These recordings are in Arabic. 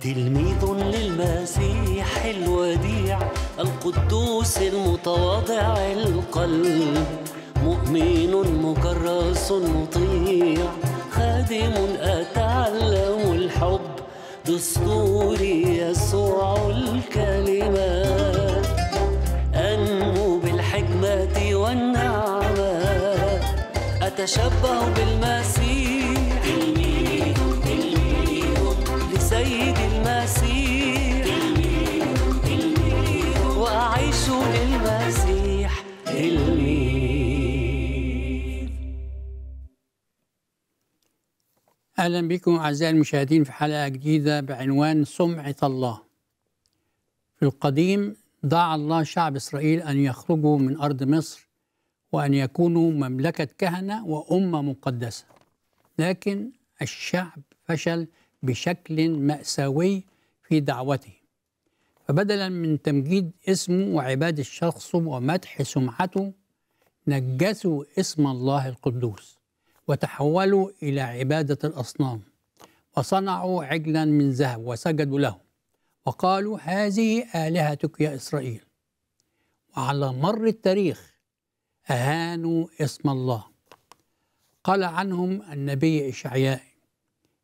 تلميذ للمسيح الوديع القدوس المتواضع القلب مؤمن مكرس مطيع خادم أتعلم الحب دستور يسوع الكلمات تشبهوا بالمسيح تلميذهم تلميذهم لسيد المسيح تلميذهم تلميذهم وأعيش للمسيح تلميذ أهلا بكم أعزائي المشاهدين في حلقة جديدة بعنوان سمعة الله في القديم دعا الله شعب إسرائيل أن يخرجوا من أرض مصر وأن يكونوا مملكة كهنة وأمة مقدسة لكن الشعب فشل بشكل مأساوي في دعوته فبدلا من تمجيد اسمه وعبادة شخصه ومدح سمعته نجسوا اسم الله القدوس وتحولوا إلى عبادة الأصنام وصنعوا عجلا من ذهب وسجدوا له وقالوا هذه آلهتك يا إسرائيل وعلى مر التاريخ أهانوا اسم الله قال عنهم النبي إشعياء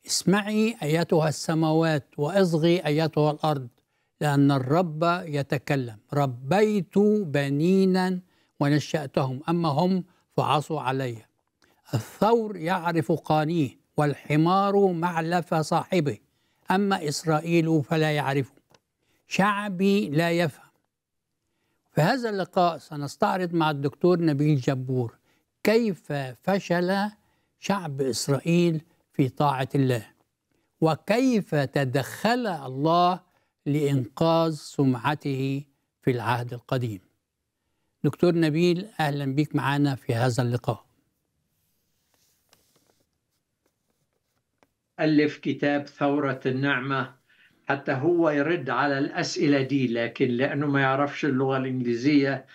اسمعي أيتها السماوات وأصغي أيتها الأرض لأن الرب يتكلم ربيت بنينا ونشأتهم أما هم فعصوا علي الثور يعرف قانيه والحمار معلف صاحبه أما إسرائيل فلا يعرفه شعبي لا يفهم في هذا اللقاء سنستعرض مع الدكتور نبيل جبور كيف فشل شعب إسرائيل في طاعة الله وكيف تدخل الله لإنقاذ سمعته في العهد القديم دكتور نبيل أهلا بك معنا في هذا اللقاء ألف كتاب ثورة النعمة حتى هو يرد على الأسئلة دي لكن لأنه ما يعرفش اللغة الإنجليزية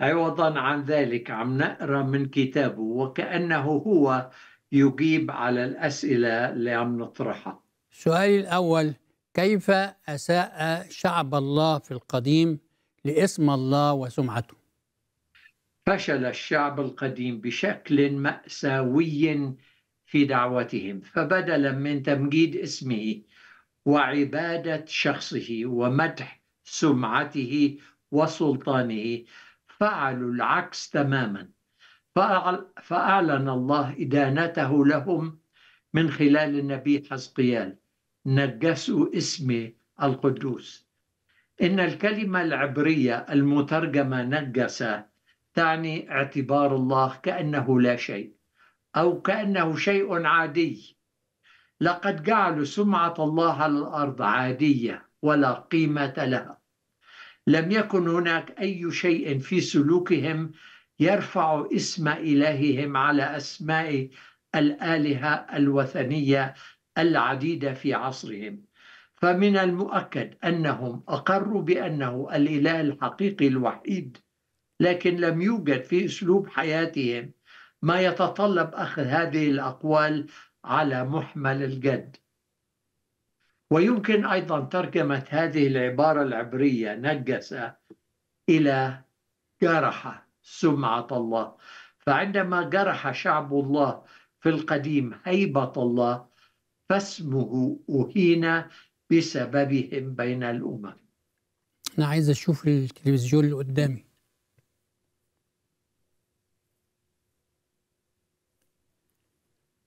عوضا أيوة عن ذلك عم نقرأ من كتابه وكأنه هو يجيب على الأسئلة اللي عم نطرحها سؤالي الأول كيف أساء شعب الله في القديم لاسم الله وسمعته فشل الشعب القديم بشكل مأساوي في دعوتهم فبدلا من تمجيد اسمه وعبادة شخصه ومدح سمعته وسلطانه فعلوا العكس تماما فأعلن الله إدانته لهم من خلال النبي حزقيال نجسوا اسمي القدوس إن الكلمة العبرية المترجمة نجس تعني اعتبار الله كأنه لا شيء أو كأنه شيء عادي لقد جعلوا سمعة الله على الأرض عادية ولا قيمة لها لم يكن هناك أي شيء في سلوكهم يرفع اسم إلههم على أسماء الآلهة الوثنية العديدة في عصرهم فمن المؤكد أنهم أقروا بأنه الإله الحقيقي الوحيد لكن لم يوجد في أسلوب حياتهم ما يتطلب أخذ هذه الأقوال على محمل الجد ويمكن أيضا ترجمة هذه العبارة العبرية نجس إلى جرح سمعة الله فعندما جرح شعب الله في القديم هيبة الله فاسمه أهين بسببهم بين الأمم أنا عايز أشوف التلفزيون اللي قدامي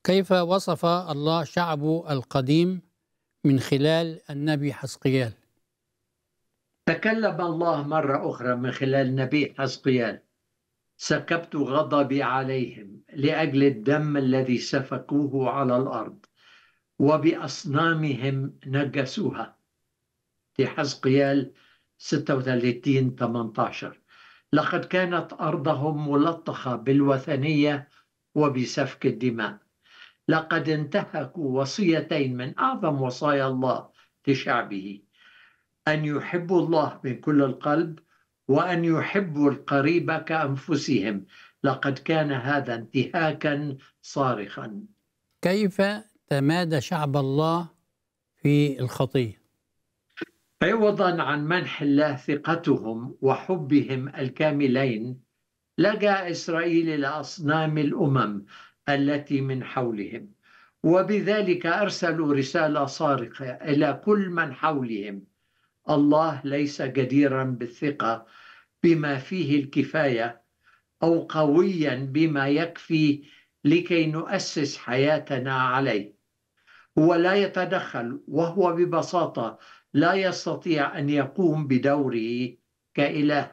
كيف وصف الله شعبه القديم من خلال النبي حسقيال تكلم الله مرة أخرى من خلال النبي حسقيال سكبت غضبي عليهم لأجل الدم الذي سفكوه على الأرض وبأصنامهم نجسوها في حزقيال 36 18 لقد كانت أرضهم ملطخة بالوثنية وبسفك الدماء لقد انتهكوا وصيتين من أعظم وصايا الله لشعبه أن يحبوا الله من كل القلب وأن يحبوا القريب كأنفسهم لقد كان هذا انتهاكا صارخا كيف تمادى شعب الله في الخطيه عوضا عن منح الله ثقتهم وحبهم الكاملين لجا اسرائيل الى اصنام الامم التي من حولهم وبذلك ارسلوا رساله صارخه الى كل من حولهم الله ليس جديرا بالثقه بما فيه الكفايه او قويا بما يكفي لكي نؤسس حياتنا عليه هو لا يتدخل وهو ببساطه لا يستطيع ان يقوم بدوره كاله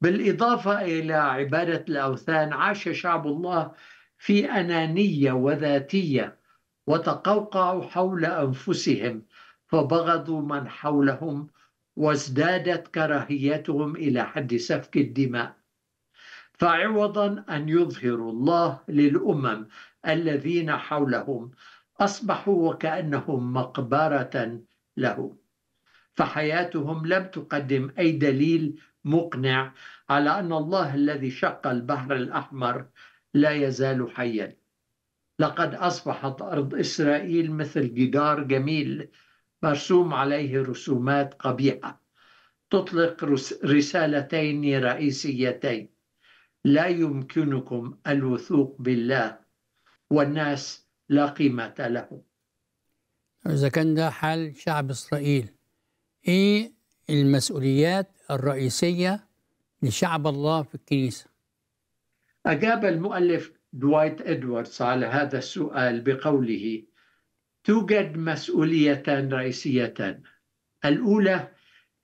بالاضافه الى عباده الاوثان عاش شعب الله في انانيه وذاتيه وتقوقعوا حول انفسهم فبغضوا من حولهم وازدادت كراهيتهم الى حد سفك الدماء فعوضا ان يظهروا الله للامم الذين حولهم اصبحوا وكانهم مقبره له فحياتهم لم تقدم اي دليل مقنع على ان الله الذي شق البحر الاحمر لا يزال حيا لقد أصبحت أرض إسرائيل مثل جدار جميل مرسوم عليه رسومات قبيحة تطلق رسالتين رئيسيتين لا يمكنكم الوثوق بالله والناس لا قيمة له إذا كان ده حال شعب إسرائيل إيه المسؤوليات الرئيسية لشعب الله في الكنيسة أجاب المؤلف دوايت إدواردز على هذا السؤال بقوله توجد مسؤوليتان رئيسيتان الأولى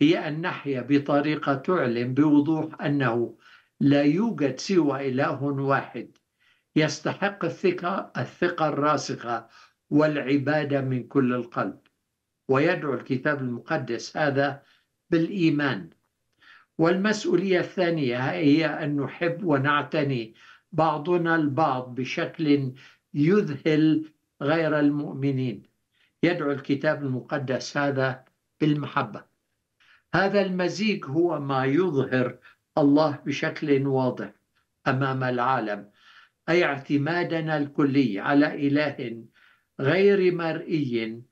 هي أن نحيا بطريقة تعلن بوضوح أنه لا يوجد سوى إله واحد يستحق الثقة الثقة الراسخة والعبادة من كل القلب ويدعو الكتاب المقدس هذا بالإيمان والمسؤولية الثانية هي أن نحب ونعتني بعضنا البعض بشكل يذهل غير المؤمنين يدعو الكتاب المقدس هذا بالمحبة هذا المزيج هو ما يظهر الله بشكل واضح أمام العالم أي اعتمادنا الكلي على إله غير مرئي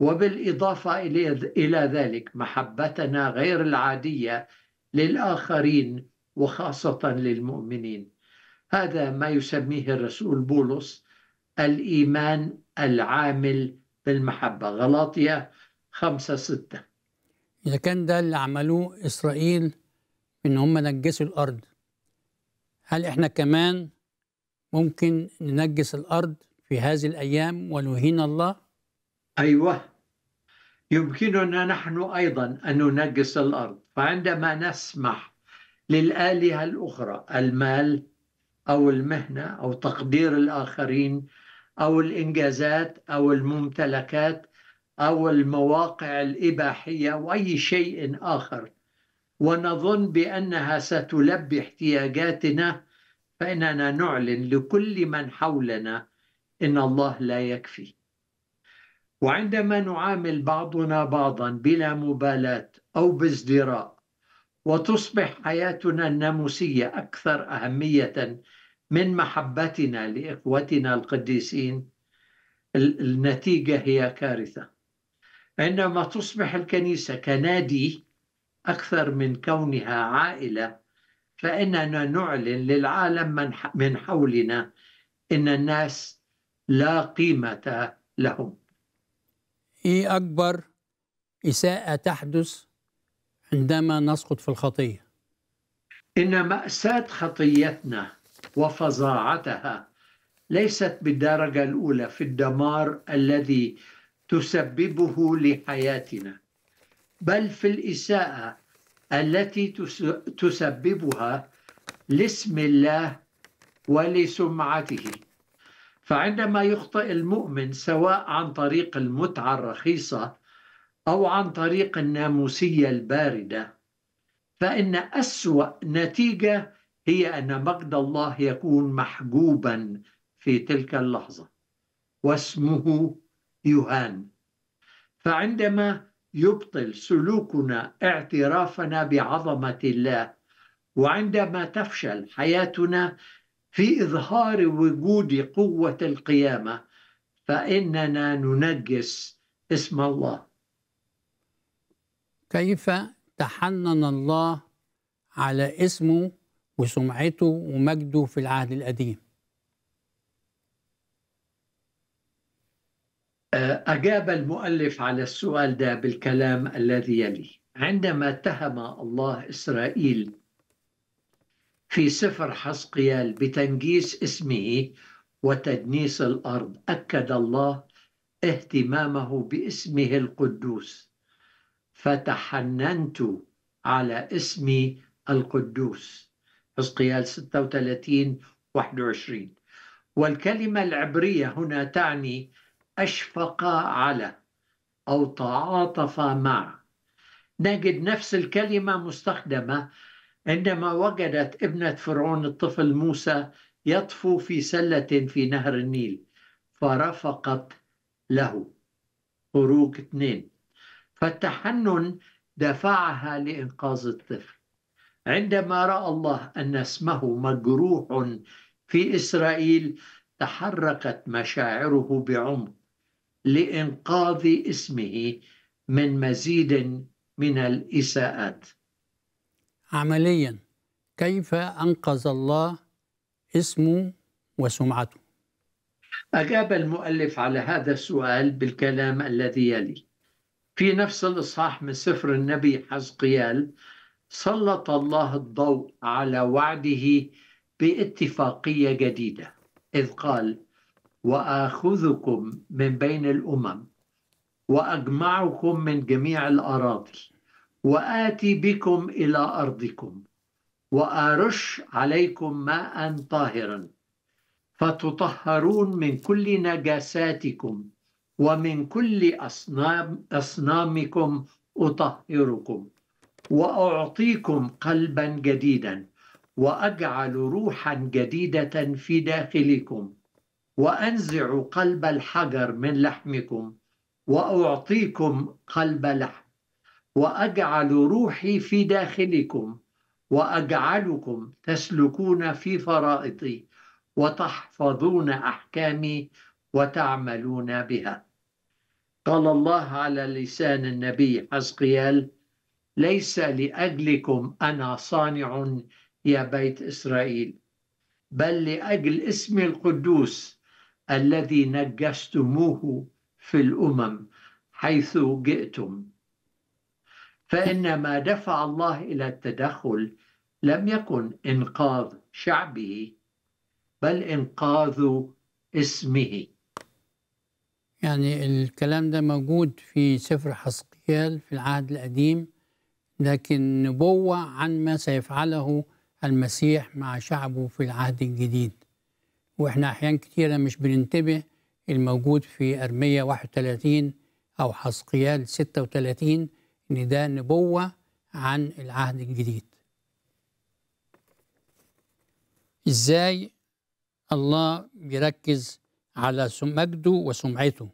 وبالإضافة إلى ذلك محبتنا غير العادية للآخرين وخاصة للمؤمنين هذا ما يسميه الرسول بولس الإيمان العامل بالمحبة غلاطية خمسة ستة إذا كان ده اللي عملوه إسرائيل إن هم نجسوا الأرض هل إحنا كمان ممكن ننجس الأرض في هذه الأيام ونهين الله؟ أيوه يمكننا نحن أيضا أن ننجس الأرض فعندما نسمح للآلهة الأخرى المال أو المهنة أو تقدير الآخرين أو الإنجازات أو الممتلكات أو المواقع الإباحية وأي شيء آخر ونظن بأنها ستلبي احتياجاتنا فإننا نعلن لكل من حولنا إن الله لا يكفي وعندما نعامل بعضنا بعضا بلا مبالاه او بازدراء وتصبح حياتنا الناموسيه اكثر اهميه من محبتنا لاخوتنا القديسين النتيجه هي كارثه عندما تصبح الكنيسه كنادي اكثر من كونها عائله فاننا نعلن للعالم من حولنا ان الناس لا قيمه لهم إيه أكبر إساءة تحدث عندما نسقط في الخطية إن مأساة خطيتنا وفظاعتها ليست بالدرجة الأولى في الدمار الذي تسببه لحياتنا بل في الإساءة التي تسببها لاسم الله ولسمعته فعندما يخطئ المؤمن سواء عن طريق المتعة الرخيصة أو عن طريق الناموسية الباردة فإن أسوأ نتيجة هي أن مجد الله يكون محجوبا في تلك اللحظة واسمه يهان فعندما يبطل سلوكنا اعترافنا بعظمة الله وعندما تفشل حياتنا في إظهار وجود قوة القيامة فإننا ننجس اسم الله كيف تحنن الله على اسمه وسمعته ومجده في العهد القديم آه، أجاب المؤلف على السؤال ده بالكلام الذي يلي عندما اتهم الله إسرائيل في سفر حسقيال بتنجيس اسمه وتدنيس الارض اكد الله اهتمامه باسمه القدوس فتحننت على اسمي القدوس حسقيال 36 21 والكلمة العبرية هنا تعني أشفق على أو تعاطف مع نجد نفس الكلمة مستخدمة عندما وجدت ابنة فرعون الطفل موسى يطفو في سلة في نهر النيل فرفقت له خروج اثنين فالتحنن دفعها لإنقاذ الطفل عندما رأى الله أن اسمه مجروح في إسرائيل تحركت مشاعره بعمق لإنقاذ اسمه من مزيد من الإساءات عمليا كيف أنقذ الله اسمه وسمعته أجاب المؤلف على هذا السؤال بالكلام الذي يلي في نفس الإصحاح من سفر النبي حزقيال سلط الله الضوء على وعده باتفاقية جديدة إذ قال وآخذكم من بين الأمم وأجمعكم من جميع الأراضي وآتي بكم إلى أرضكم وأرش عليكم ماء طاهرا فتطهرون من كل نجاساتكم ومن كل أصنام أصنامكم أطهركم وأعطيكم قلبا جديدا وأجعل روحا جديدة في داخلكم وأنزع قلب الحجر من لحمكم وأعطيكم قلب لحم واجعل روحي في داخلكم واجعلكم تسلكون في فرائضي وتحفظون احكامي وتعملون بها قال الله على لسان النبي حزقيال ليس لاجلكم انا صانع يا بيت اسرائيل بل لاجل اسمي القدوس الذي نجستموه في الامم حيث جئتم فإن ما دفع الله إلى التدخل لم يكن إنقاذ شعبه بل إنقاذ اسمه يعني الكلام ده موجود في سفر حسقيال في العهد القديم لكن نبوة عن ما سيفعله المسيح مع شعبه في العهد الجديد وإحنا أحيان كتيرة مش بننتبه الموجود في أرمية 31 أو حسقيال 36 ان ده نبوه عن العهد الجديد ازاي الله بيركز على مجده وسمعته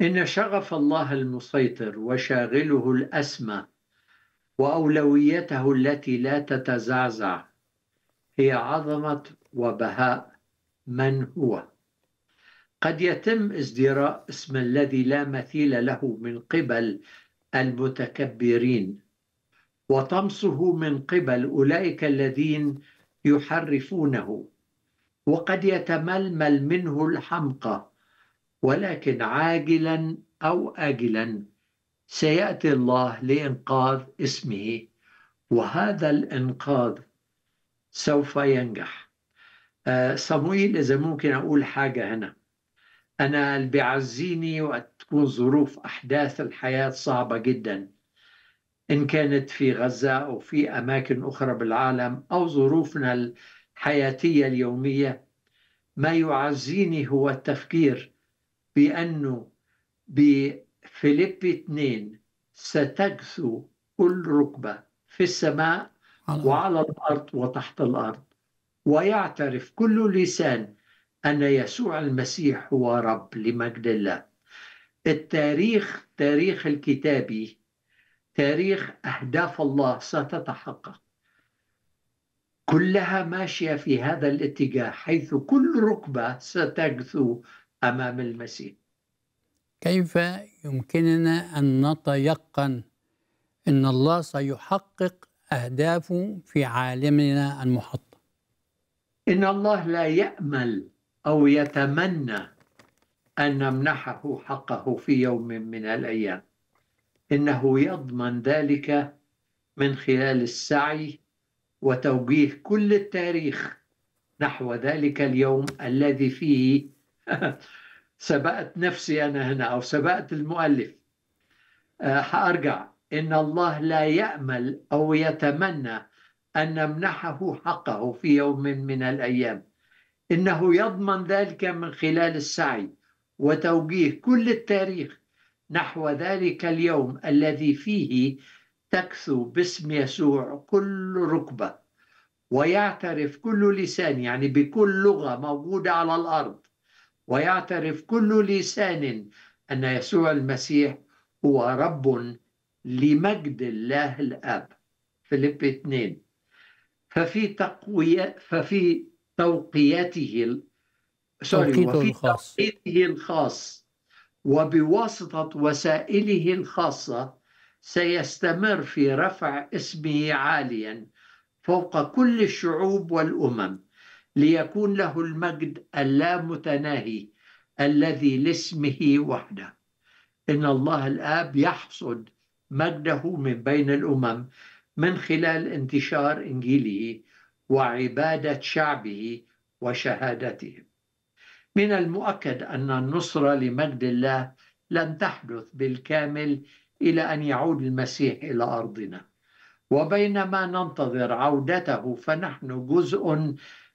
ان شغف الله المسيطر وشاغله الاسمى واولويته التي لا تتزعزع هي عظمه وبهاء من هو قد يتم ازدراء اسم الذي لا مثيل له من قبل المتكبرين وطمسه من قبل اولئك الذين يحرفونه وقد يتململ منه الحمقى ولكن عاجلا او اجلا سياتي الله لانقاذ اسمه وهذا الانقاذ سوف ينجح آه، صمويل اذا ممكن اقول حاجه هنا انا اللي بيعزيني وقت تكون ظروف أحداث الحياة صعبة جدا إن كانت في غزة أو في أماكن أخرى بالعالم أو ظروفنا الحياتية اليومية ما يعزيني هو التفكير بأنه بفيليب 2 ستجثو كل ركبة في السماء وعلى الأرض وتحت الأرض ويعترف كل لسان أن يسوع المسيح هو رب لمجد الله التاريخ تاريخ الكتابي تاريخ أهداف الله ستتحقق كلها ماشية في هذا الاتجاه حيث كل ركبة ستجثو أمام المسيح كيف يمكننا أن نتيقن أن الله سيحقق أهدافه في عالمنا المحط إن الله لا يأمل أو يتمنى أن نمنحه حقه في يوم من الأيام إنه يضمن ذلك من خلال السعي وتوجيه كل التاريخ نحو ذلك اليوم الذي فيه سبقت نفسي أنا هنا أو سبقت المؤلف آه، حأرجع إن الله لا يأمل أو يتمنى أن نمنحه حقه في يوم من الأيام إنه يضمن ذلك من خلال السعي وتوجيه كل التاريخ نحو ذلك اليوم الذي فيه تكثو باسم يسوع كل ركبه ويعترف كل لسان يعني بكل لغه موجوده على الارض ويعترف كل لسان ان يسوع المسيح هو رب لمجد الله الاب فيليب 2 ففي تقوية ففي توقيته سوري وفي الخاص. توقيته الخاص وبواسطة وسائله الخاصة سيستمر في رفع اسمه عاليا فوق كل الشعوب والأمم ليكون له المجد اللامتناهي الذي لاسمه وحده إن الله الآب يحصد مجده من بين الأمم من خلال انتشار إنجيله وعبادة شعبه وشهادتهم من المؤكد أن النصرة لمجد الله لن تحدث بالكامل إلى أن يعود المسيح إلى أرضنا وبينما ننتظر عودته فنحن جزء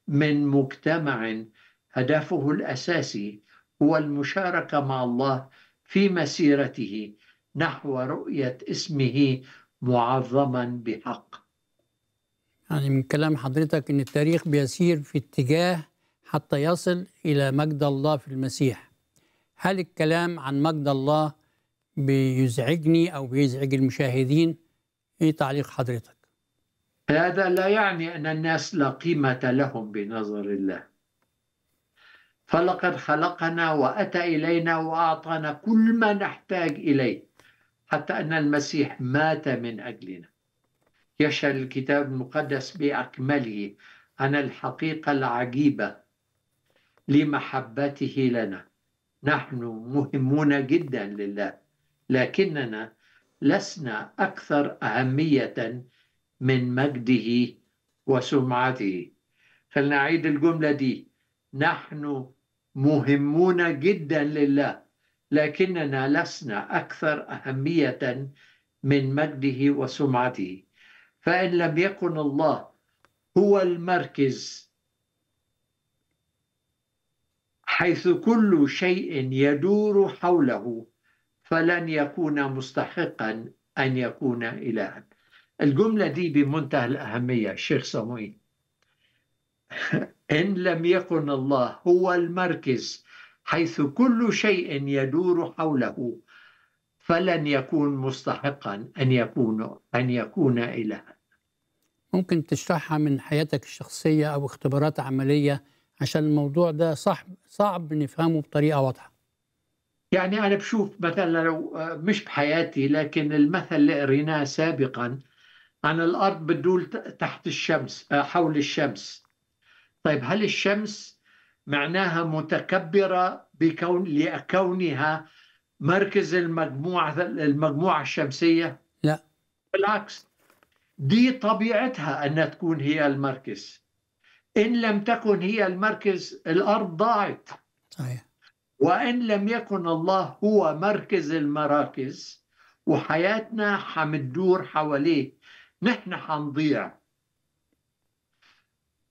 من مجتمع هدفه الأساسي هو المشاركة مع الله في مسيرته نحو رؤية اسمه معظما بحق يعني من كلام حضرتك ان التاريخ بيسير في اتجاه حتى يصل إلى مجد الله في المسيح هل الكلام عن مجد الله بيزعجني أو بيزعج المشاهدين إيه تعليق حضرتك؟ هذا لا يعني أن الناس لا قيمة لهم بنظر الله فلقد خلقنا وأتى إلينا وأعطانا كل ما نحتاج إليه حتى أن المسيح مات من أجلنا يشهد الكتاب المقدس بأكمله عن الحقيقة العجيبة لمحبته لنا نحن مهمون جدا لله لكننا لسنا اكثر اهميه من مجده وسمعته خلينا نعيد الجمله دي نحن مهمون جدا لله لكننا لسنا اكثر اهميه من مجده وسمعته فان لم يكن الله هو المركز حيث كل شيء يدور حوله فلن يكون مستحقا أن يكون إلها الجملة دي بمنتهى الأهمية شيخ صموئيل إن لم يكن الله هو المركز حيث كل شيء يدور حوله فلن يكون مستحقا أن يكون أن يكون إلها ممكن تشرحها من حياتك الشخصية أو اختبارات عملية عشان الموضوع ده صعب صعب نفهمه بطريقه واضحه يعني انا بشوف مثلا لو آه، مش بحياتي لكن المثل اللي قريناه سابقا عن الارض بتدور تحت الشمس آه، حول الشمس طيب هل الشمس معناها متكبره بكون لكونها مركز المجموعه المجموعه الشمسيه لا بالعكس دي طبيعتها انها تكون هي المركز إن لم تكن هي المركز الأرض ضاعت صحيح. وإن لم يكن الله هو مركز المراكز وحياتنا حمدور حواليه نحن حنضيع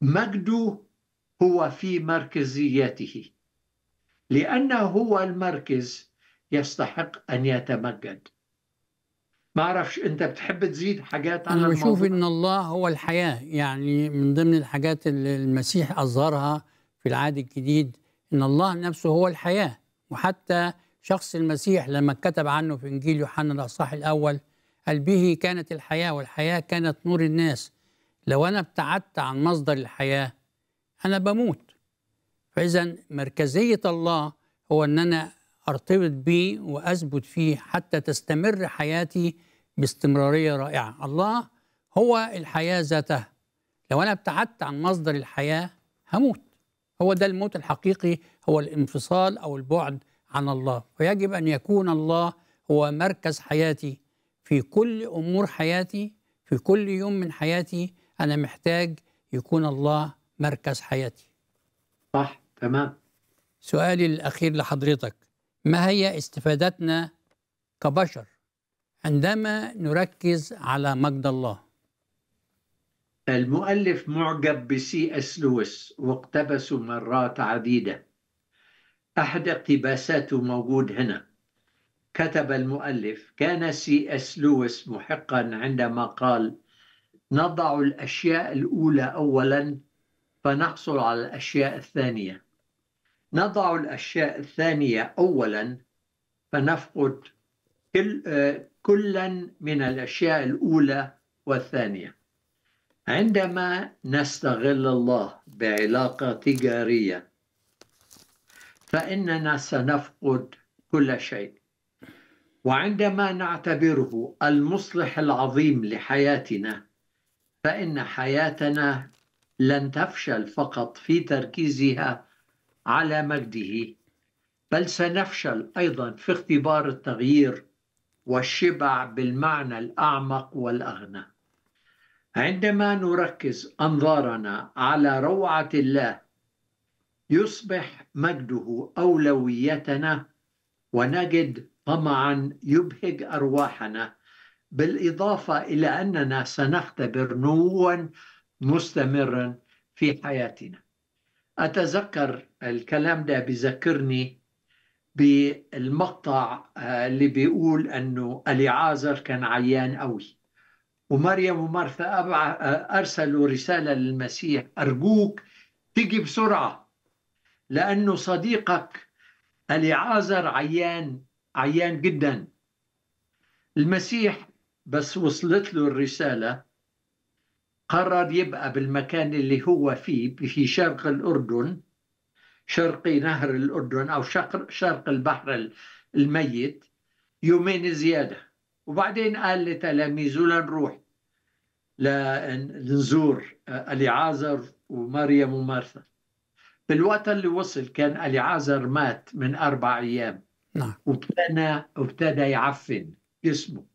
مجده هو في مركزيته لأنه هو المركز يستحق أن يتمجد ما أعرفش أنت بتحب تزيد حاجات أنا بشوف إن الله هو الحياة يعني من ضمن الحاجات اللي المسيح أظهرها في العهد الجديد إن الله نفسه هو الحياة وحتى شخص المسيح لما كتب عنه في إنجيل يوحنا الأصحاح الأول قال به كانت الحياة والحياة كانت نور الناس لو أنا ابتعدت عن مصدر الحياة أنا بموت فإذا مركزية الله هو أن أنا ارتبط به واثبت فيه حتى تستمر حياتي باستمراريه رائعه الله هو الحياه ذاتها لو انا ابتعدت عن مصدر الحياه هموت هو ده الموت الحقيقي هو الانفصال او البعد عن الله فيجب ان يكون الله هو مركز حياتي في كل امور حياتي في كل يوم من حياتي انا محتاج يكون الله مركز حياتي صح تمام سؤالي الاخير لحضرتك ما هي استفادتنا كبشر عندما نركز على مجد الله المؤلف معجب بسي اس لويس واقتبسه مرات عديده احد اقتباساته موجود هنا كتب المؤلف كان سي اس لويس محقا عندما قال نضع الاشياء الاولى اولا فنحصل على الاشياء الثانيه نضع الأشياء الثانية أولا فنفقد كل آه، كلا من الأشياء الأولى والثانية عندما نستغل الله بعلاقة تجارية فإننا سنفقد كل شيء وعندما نعتبره المصلح العظيم لحياتنا فإن حياتنا لن تفشل فقط في تركيزها على مجده بل سنفشل ايضا في اختبار التغيير والشبع بالمعنى الاعمق والاغنى عندما نركز انظارنا على روعه الله يصبح مجده اولويتنا ونجد طمعا يبهج ارواحنا بالاضافه الى اننا سنختبر نموا مستمرا في حياتنا أتذكر الكلام ده بذكرني بالمقطع آه، اللي بيقول أنه أليعازر كان عيان قوي ومريم ومارثا آه، أرسلوا رسالة للمسيح أرجوك تيجي بسرعة لأنه صديقك أليعازر عيان عيان جدا المسيح بس وصلت له الرسالة قرر يبقى بالمكان اللي هو فيه في شرق الأردن شرقي نهر الأردن أو شرق البحر الميت يومين زيادة وبعدين قال لتلاميذه لنروح لنزور آه، أليعازر ومريم ومارثا بالوقت اللي وصل كان أليعازر مات من أربع أيام نعم وابتدى وابتدى يعفن جسمه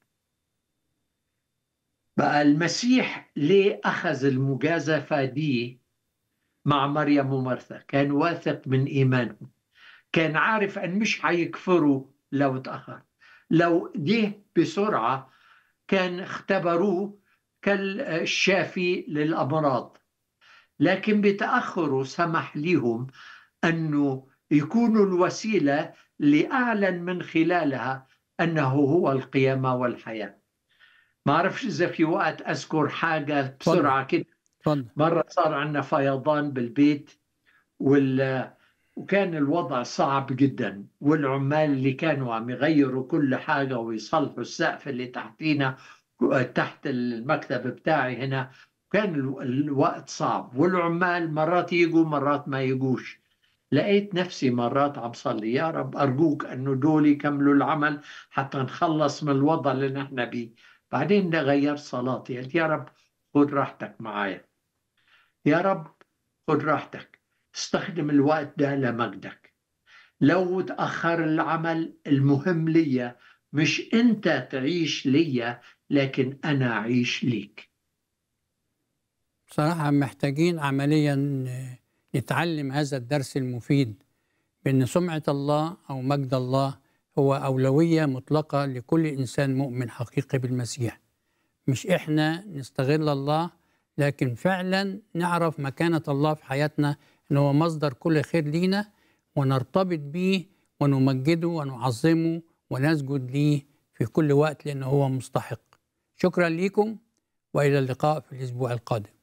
بقى المسيح ليه أخذ المجازفة دي مع مريم ومرثا كان واثق من إيمانهم كان عارف أن مش هيكفروا لو اتأخر لو جه بسرعة كان اختبروه كالشافي للأمراض لكن بتأخره سمح ليهم أنه يكونوا الوسيلة لأعلن من خلالها أنه هو القيامة والحياة ما أعرفش إذا في وقت أذكر حاجة بسرعة كده مرة صار عندنا فيضان بالبيت وال وكان الوضع صعب جدا والعمال اللي كانوا عم يغيروا كل حاجة ويصلحوا السقف اللي تحتينا تحت المكتب بتاعي هنا كان الوقت صعب والعمال مرات يجوا مرات ما يجوش لقيت نفسي مرات عم صلي يا رب أرجوك أنه دول يكملوا العمل حتى نخلص من الوضع اللي نحن بيه بعدين غيرت صلاتي قلت يا رب خذ راحتك معايا يا رب خذ راحتك استخدم الوقت ده لمجدك لو تأخر العمل المهم ليا مش أنت تعيش ليا لكن أنا أعيش ليك بصراحة محتاجين عمليا نتعلم هذا الدرس المفيد بأن سمعة الله أو مجد الله هو أولوية مطلقة لكل إنسان مؤمن حقيقي بالمسيح مش إحنا نستغل الله لكن فعلا نعرف مكانة الله في حياتنا إن هو مصدر كل خير لينا ونرتبط به ونمجده ونعظمه ونسجد ليه في كل وقت لأنه هو مستحق شكرا ليكم وإلى اللقاء في الأسبوع القادم